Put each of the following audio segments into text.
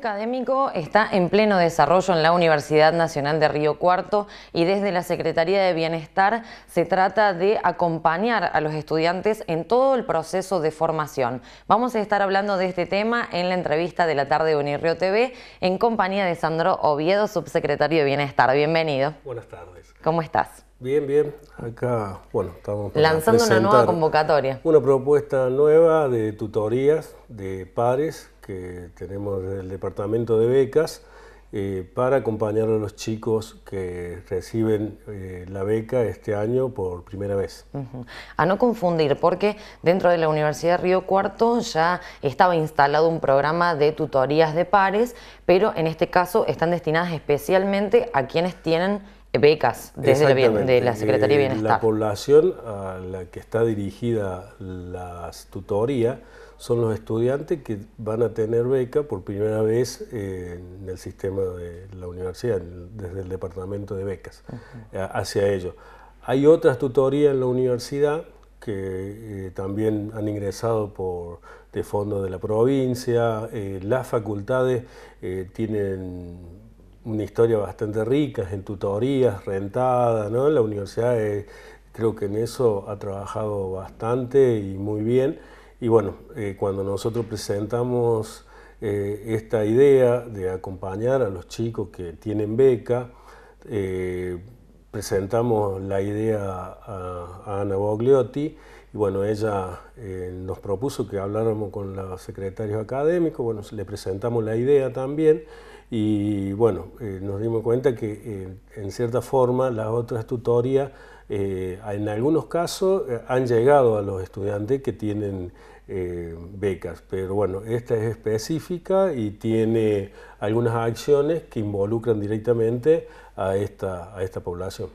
académico está en pleno desarrollo en la Universidad Nacional de Río Cuarto y desde la Secretaría de Bienestar se trata de acompañar a los estudiantes en todo el proceso de formación. Vamos a estar hablando de este tema en la entrevista de la tarde de Unirío TV en compañía de Sandro Oviedo, subsecretario de Bienestar. Bienvenido. Buenas tardes. ¿Cómo estás? Bien, bien. Acá, bueno, estamos lanzando una nueva convocatoria. Una propuesta nueva de tutorías de pares que tenemos del el departamento de becas eh, para acompañar a los chicos que reciben eh, la beca este año por primera vez. A no confundir, porque dentro de la Universidad de Río Cuarto ya estaba instalado un programa de tutorías de pares, pero en este caso están destinadas especialmente a quienes tienen becas desde la, de la Secretaría de Bienestar. Eh, la población a la que está dirigida las tutorías son los estudiantes que van a tener beca por primera vez eh, en el sistema de la universidad, desde el departamento de becas, eh, hacia ellos. Hay otras tutorías en la universidad que eh, también han ingresado de fondo de la provincia. las facultades tienen una historia bastante rica en tutorías rentadas. ¿no? La universidad creo que en eso ha trabajado bastante y muy bien. Y bueno, eh, cuando nosotros presentamos eh, esta idea de acompañar a los chicos que tienen beca, eh, presentamos la idea a, a, Ana Bogliotti y bueno, ella nos propuso que habláramos con los secretarios académicos, bueno, le presentamos la idea también y bueno, nos dimos cuenta que en cierta forma las otras tutorías eh, en algunos casos eh, han llegado a los estudiantes que tienen eh, becas, pero bueno, esta es específica y tiene algunas acciones que involucran directamente a esta, a esta población.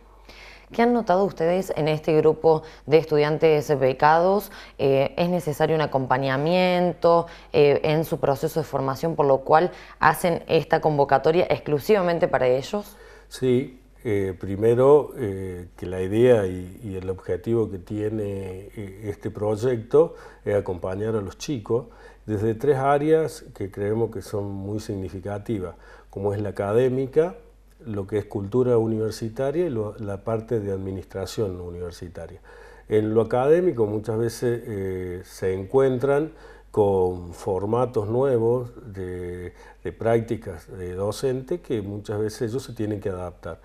¿Qué han notado ustedes en este grupo de estudiantes becados? ¿Es necesario un acompañamiento en su proceso de formación, por lo cual hacen esta convocatoria exclusivamente para ellos? Sí, eh, primero, eh, que la idea y, el objetivo que tiene eh, este proyecto es acompañar a los chicos desde tres áreas que creemos que son muy significativas, como es la académica, lo que es cultura universitaria y la parte de administración universitaria. En lo académico muchas veces se encuentran con formatos nuevos de, de prácticas de docente que muchas veces ellos se tienen que adaptar.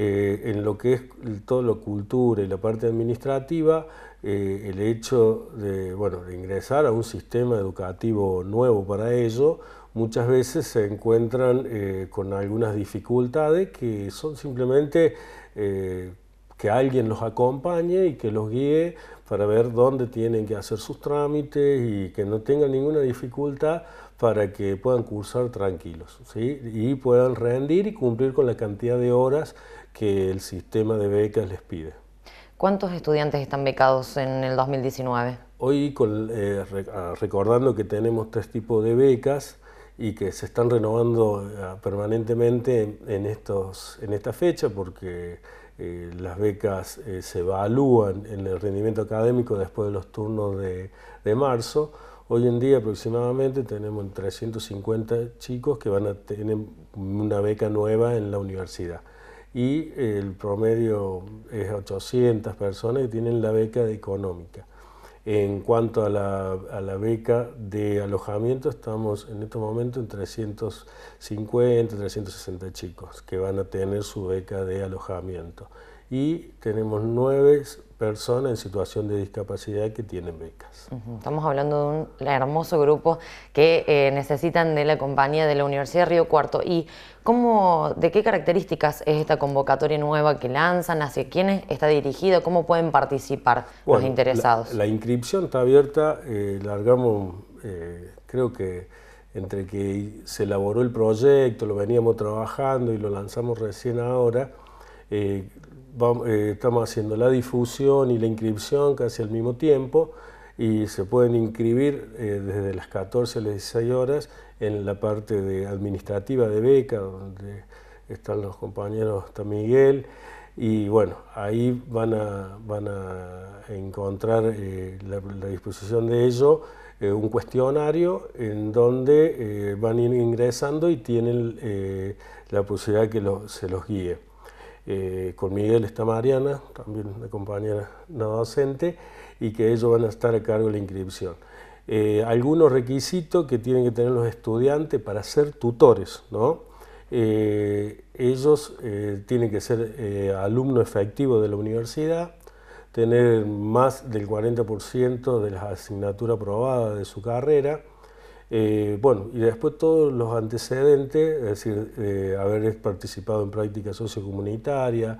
Eh, en lo que es todo lo cultura y la parte administrativa, eh, el hecho de, ingresar a un sistema educativo nuevo para ello, muchas veces se encuentran eh, con algunas dificultades que son simplemente que alguien los acompañe y que los guíe para ver dónde tienen que hacer sus trámites y que no tengan ninguna dificultad para que puedan cursar tranquilos y puedan rendir y cumplir con la cantidad de horas que el sistema de becas les pide. ¿Cuántos estudiantes están becados en el 2019? Hoy, eh, ah, recordando que tenemos tres tipos de becas y que se están renovando ah, permanentemente en, estos, en esta fecha, porque eh, las becas eh, se evalúan en el rendimiento académico después de los turnos de, de marzo, Hoy en día aproximadamente tenemos 350 chicos que van a tener una beca nueva en la universidad y el promedio es 800 personas que tienen la beca de económica. En cuanto a la, a la, beca de alojamiento, estamos en este momento en 350, 360 chicos que van a tener su beca de alojamiento y tenemos nueve personas en situación de discapacidad que tienen becas. Estamos hablando de un hermoso grupo que eh, necesitan de la compañía de la Universidad de Río Cuarto. ¿Y cómo, de qué características es esta convocatoria nueva que lanzan? ¿Hacia quiénes está dirigida? ¿Cómo pueden participar los interesados? La, inscripción está abierta, eh, largamos, eh, creo que entre que se elaboró el proyecto, lo veníamos trabajando y lo lanzamos recién ahora. Eh, estamos haciendo la difusión y la inscripción casi al mismo tiempo y se pueden inscribir eh, desde las 14 a las 16 horas en la parte administrativa de beca, donde están los compañeros, Tamiguel Miguel, y bueno, ahí van a, van a encontrar eh, la, disposición de ellos un cuestionario en donde van ir ingresando y tienen la posibilidad de que se los guíe. Eh, con Miguel está Mariana, también una compañera no docente, y que ellos van a estar a cargo de la inscripción. Eh, algunos requisitos que tienen que tener los estudiantes para ser tutores, ¿no? Eh, ellos tienen que ser alumnos efectivos de la universidad, tener más del 40% de las asignaturas aprobadas de su carrera, eh, bueno, y después todos los antecedentes, es decir, eh, haber participado en práctica sociocomunitaria,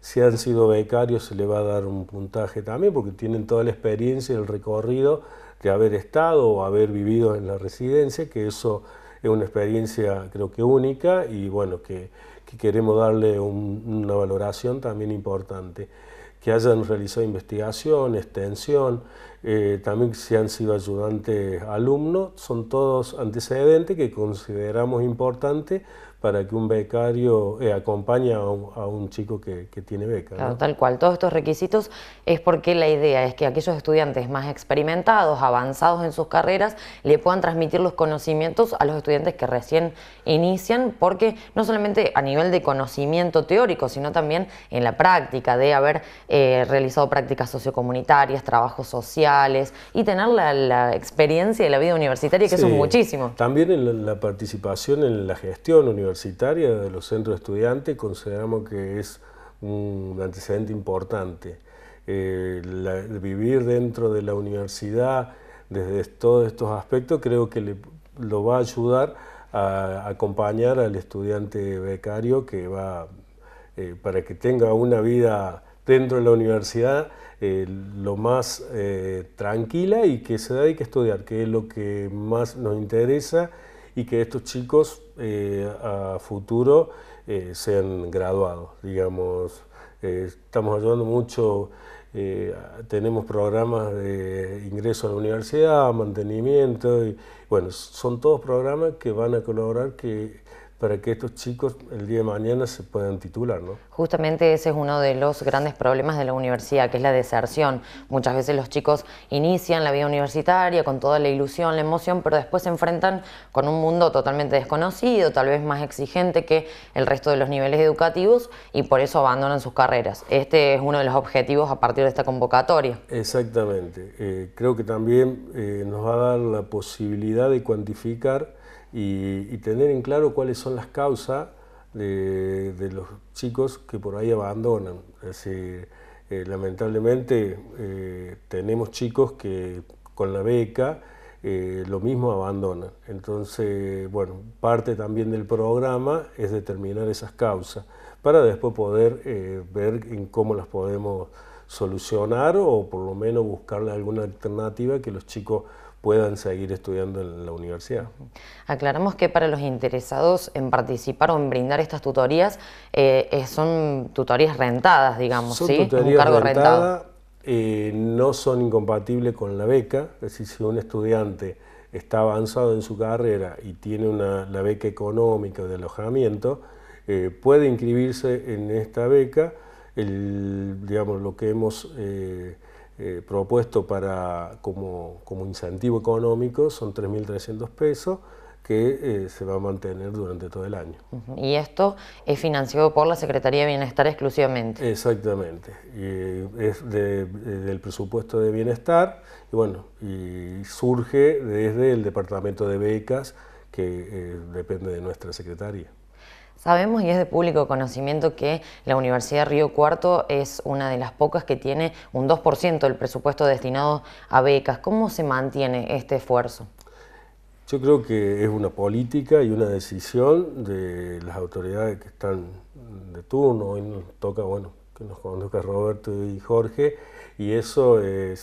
si han sido becarios se le va a dar un puntaje también, porque tienen toda la experiencia y el recorrido de haber estado o haber vivido en la residencia, que eso es una experiencia creo que única y bueno, que, queremos darle una valoración también importante que hayan realizado investigación, extensión, eh, también si han sido ayudantes alumnos, son todos antecedentes que consideramos importantes para que un becario eh, acompañe a un, chico que, tiene beca. Claro, tal cual. Todos estos requisitos es porque la idea es que aquellos estudiantes más experimentados, avanzados en sus carreras, le puedan transmitir los conocimientos a los estudiantes que recién inician, porque no solamente a nivel de conocimiento teórico, sino también en la práctica, de haber eh, realizado prácticas sociocomunitarias, trabajos sociales y tener la, experiencia de la vida universitaria, que eso es muchísimo. También en la, la participación en la gestión universitaria universitaria de los centros de estudiantes consideramos que es un antecedente importante. Eh, vivir dentro de la universidad desde todos estos aspectos creo que lo va a ayudar a acompañar al estudiante becario que va eh, para que tenga una vida dentro de la universidad eh, lo más eh, tranquila y que se y que estudiar, que es lo que más nos interesa y que estos chicos eh, a futuro eh, sean graduados, digamos. Eh, estamos ayudando mucho, tenemos programas de ingreso a la universidad, mantenimiento, y, bueno, son todos programas que van a colaborar que para que estos chicos el día de mañana se puedan titular. ¿no? Justamente ese es uno de los grandes problemas de la universidad, que es la deserción. Muchas veces los chicos inician la vida universitaria con toda la ilusión, la emoción, pero después se enfrentan con un mundo totalmente desconocido, tal vez más exigente que el resto de los niveles educativos y por eso abandonan sus carreras. Este es uno de los objetivos a partir de esta convocatoria. Exactamente. Eh, creo que también eh, nos va a dar la posibilidad de cuantificar y, tener en claro cuáles son las causas de, los chicos que por ahí abandonan. Eh, lamentablemente eh, tenemos chicos que con la beca eh, lo mismo abandonan. Entonces, bueno, parte también del programa es determinar esas causas para después poder ver en cómo las podemos solucionar o por lo menos buscarle alguna alternativa que los chicos puedan seguir estudiando en la universidad. Aclaramos que para los interesados en participar o en brindar estas tutorías, eh, son tutorías rentadas, digamos, ¿sí? Tutorías Un cargo rentado. Eh, no son incompatibles con la beca, es decir, si un estudiante está avanzado en su carrera y tiene una, la beca económica de alojamiento, eh, puede inscribirse en esta beca, el, digamos, lo que hemos eh, propuesto para, como, incentivo económico son 3.300 pesos que eh, se va a mantener durante todo el año. Y esto es financiado por la Secretaría de Bienestar exclusivamente. Exactamente, es eh, del presupuesto de bienestar y bueno, y surge desde el Departamento de Becas que depende de nuestra Secretaría. Sabemos y es de público conocimiento que la Universidad Río Cuarto es una de las pocas que tiene un 2% del presupuesto destinado a becas. ¿Cómo se mantiene este esfuerzo? Yo creo que es una política y una decisión de las autoridades que están de turno. Hoy nos toca, bueno, que nos conduzca Roberto y Jorge, y eso eh,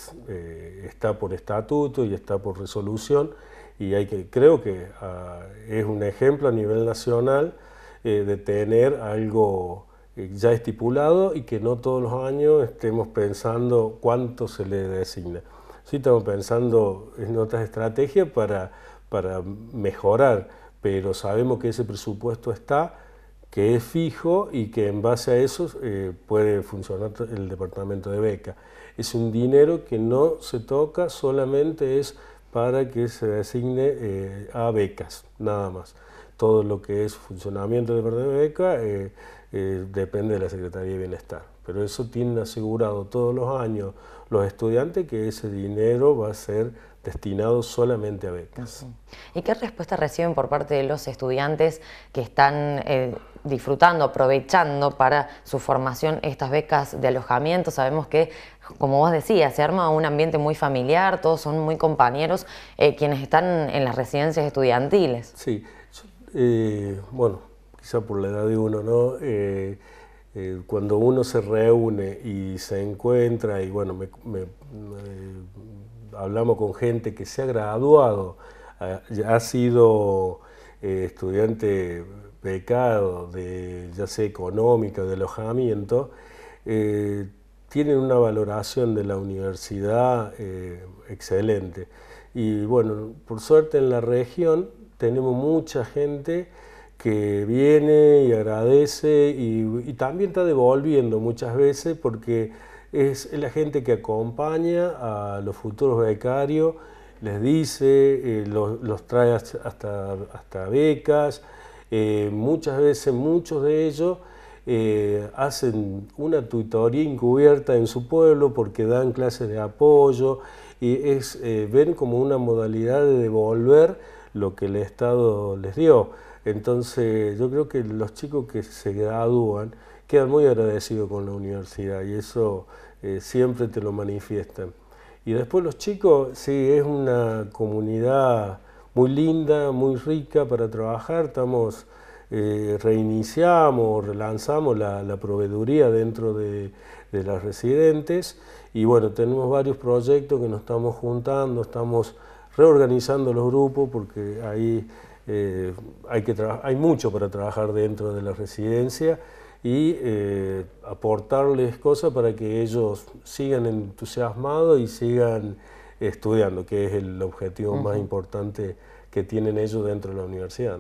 está por estatuto y está por resolución, y hay que, creo que ah, es un ejemplo a nivel nacional eh, de tener algo eh, ya estipulado y que no todos los años estemos pensando cuánto se le designa. Sí estamos pensando en otras estrategias para, mejorar, pero sabemos que ese presupuesto está, que es fijo y que en base a eso eh, puede funcionar el departamento de beca. Es un dinero que no se toca, solamente es para que se designe a becas, nada más todo lo que es funcionamiento de de beca eh, eh, depende de la Secretaría de Bienestar. Pero eso tienen asegurado todos los años los estudiantes que ese dinero va a ser destinado solamente a becas. ¿Y qué respuesta reciben por parte de los estudiantes que están eh, disfrutando, aprovechando para su formación estas becas de alojamiento? Sabemos que, como vos decías, se arma un ambiente muy familiar, todos son muy compañeros, quienes están en las residencias estudiantiles. Sí, eh, bueno, quizá por la edad de uno, ¿no? Eh, eh, cuando uno se reúne y se encuentra, y bueno, hablamos con gente que se ha graduado, ha, ha sido estudiante becado, de, ya sea económica, de alojamiento, tienen una valoración de la universidad excelente. Y bueno, por suerte en la región tenemos mucha gente que viene y agradece y, también está devolviendo muchas veces porque es la gente que acompaña a los futuros becarios, les dice, eh, los, trae hasta, hasta becas, eh, muchas veces muchos de ellos eh, hacen una tutoría encubierta en su pueblo porque dan clases de apoyo y ven como una modalidad de devolver lo que el Estado les dio. Entonces yo creo que los chicos que se gradúan quedan muy agradecidos con la universidad y eso eh, siempre te lo manifiestan. Y después los chicos, sí, es una comunidad muy linda, muy rica para trabajar. Estamos, eh, reiniciamos, relanzamos la, proveeduría dentro de, de, las residentes y bueno, tenemos varios proyectos que nos estamos juntando, estamos reorganizando los grupos porque ahí eh, hay, mucho para trabajar dentro de la residencia y eh, aportarles cosas para que ellos sigan entusiasmados y sigan estudiando, que es el objetivo más importante que tienen ellos dentro de la universidad,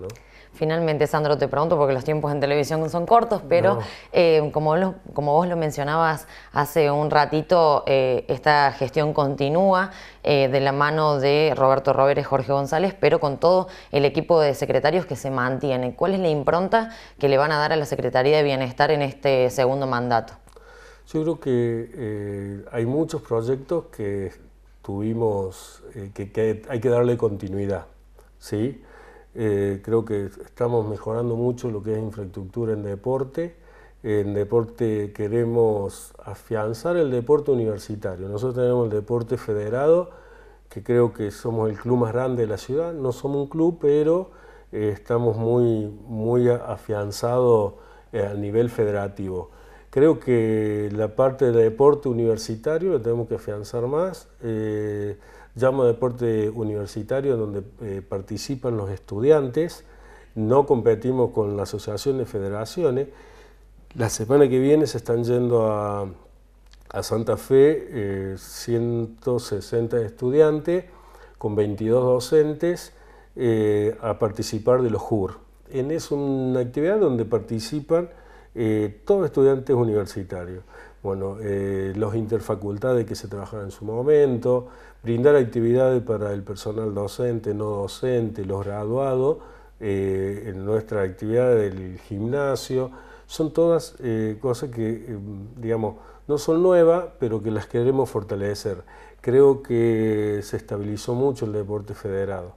Finalmente, Sandro, te pregunto porque los tiempos en televisión son cortos, pero eh, como, vos lo mencionabas hace un ratito, eh, esta gestión continúa eh, de la mano de Roberto y Jorge González, pero con todo el equipo de secretarios que se mantiene. ¿Cuál es la impronta que le van a dar a la Secretaría de Bienestar en este segundo mandato? Yo creo que hay muchos proyectos que tuvimos, que hay que darle continuidad. ¿sí? Eh, creo que estamos mejorando mucho lo que es infraestructura en deporte. En deporte queremos afianzar el deporte universitario. Nosotros tenemos el deporte federado, que creo que somos el club más grande de la ciudad. No somos un club, pero eh, estamos muy, muy afianzados eh, a nivel federativo. Creo que la parte de deporte universitario lo tenemos que afianzar más llamo deporte universitario donde eh, participan los estudiantes, no competimos con la asociación de federaciones. La semana que viene se están yendo a, Santa Fe 160 eh, estudiantes con 22 docentes eh, a participar de los JUR. es una actividad donde participan todos estudiantes universitarios bueno, eh, los interfacultades que se trabajaron en su momento, brindar actividades para el personal docente, no docente, los graduados, eh, en nuestra actividad del gimnasio, son todas eh, cosas que, digamos, no son nuevas, pero que las queremos fortalecer. Creo que se estabilizó mucho el deporte federado.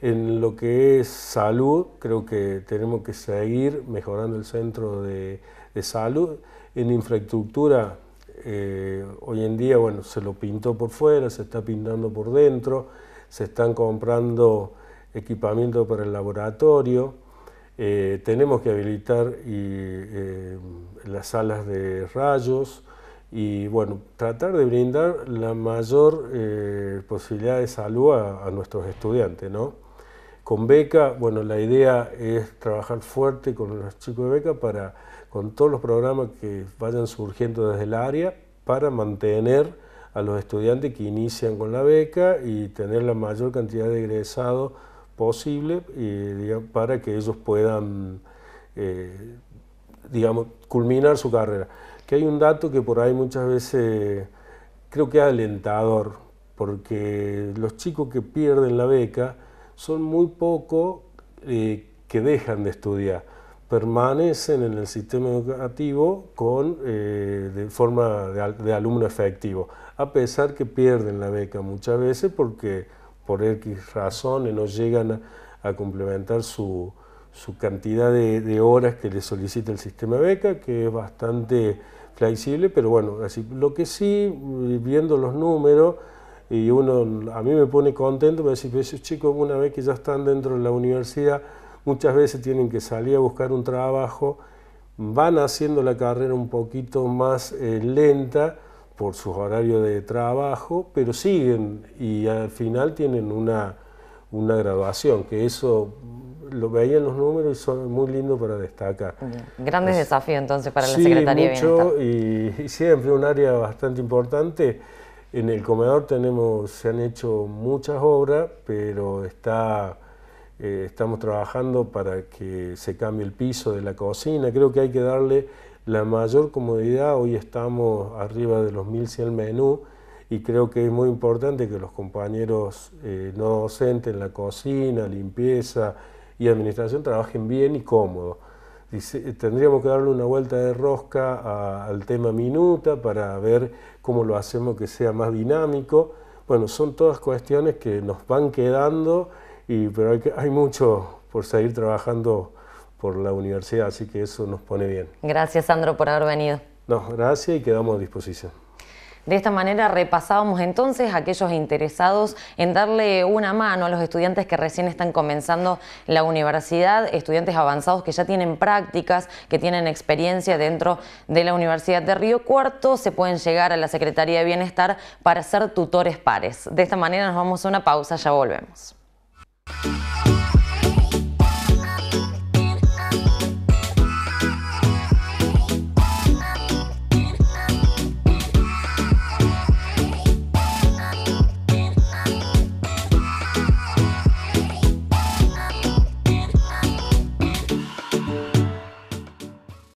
En lo que es salud, creo que tenemos que seguir mejorando el centro de, de salud en infraestructura, eh, hoy en día, bueno, se lo pintó por fuera, se está pintando por dentro, se están comprando equipamiento para el laboratorio, eh, tenemos que habilitar eh, las salas de rayos y, bueno, tratar de brindar la mayor posibilidad de salud a, nuestros estudiantes, Con beca, bueno, la idea es trabajar fuerte con los chicos de beca para con todos los programas que vayan surgiendo desde el área para mantener a los estudiantes que inician con la beca y tener la mayor cantidad de egresados posible para que ellos puedan, eh, digamos, culminar su carrera. Que hay un dato que por ahí muchas veces creo que es alentador, porque los chicos que pierden la beca son muy pocos eh, que dejan de estudiar permanecen en el sistema educativo con, eh, de forma de, alumno efectivo, a pesar que pierden la beca muchas veces porque por X razones no llegan a, complementar su, cantidad de, horas que le solicita el sistema beca, que es bastante flexible, pero bueno, así, lo que sí, viendo los números, y uno a mí me pone contento, me decir, esos chicos una vez que ya están dentro de la universidad, muchas veces tienen que salir a buscar un trabajo, van haciendo la carrera un poquito más eh, lenta por sus horarios de trabajo, pero siguen y al final tienen una, una graduación, que eso lo veían los números y son muy lindos para destacar. Grandes desafíos entonces para la Secretaría de Bienestar. Y, y siempre un área bastante importante. En el comedor tenemos, se han hecho muchas obras, pero está eh, estamos trabajando para que se cambie el piso de la cocina, creo que hay que darle la mayor comodidad, hoy estamos arriba de los 1100 menú... y creo que es muy importante que los compañeros eh, no docentes en la cocina, limpieza y administración trabajen bien y cómodo. Eh, tendríamos que darle una vuelta de rosca al tema minuta para ver cómo lo hacemos que sea más dinámico. Bueno, son todas cuestiones que nos van quedando y, pero hay, hay mucho por seguir trabajando por la universidad, así que eso nos pone bien. Gracias, Sandro, por haber venido. No, gracias y quedamos a disposición. De esta manera repasábamos entonces a aquellos interesados en darle una mano a los estudiantes que recién están comenzando la universidad, estudiantes avanzados que ya tienen prácticas, que tienen experiencia dentro de la Universidad de Río Cuarto, se pueden llegar a la Secretaría de Bienestar para ser tutores pares. De esta manera nos vamos a una pausa, ya volvemos. Thank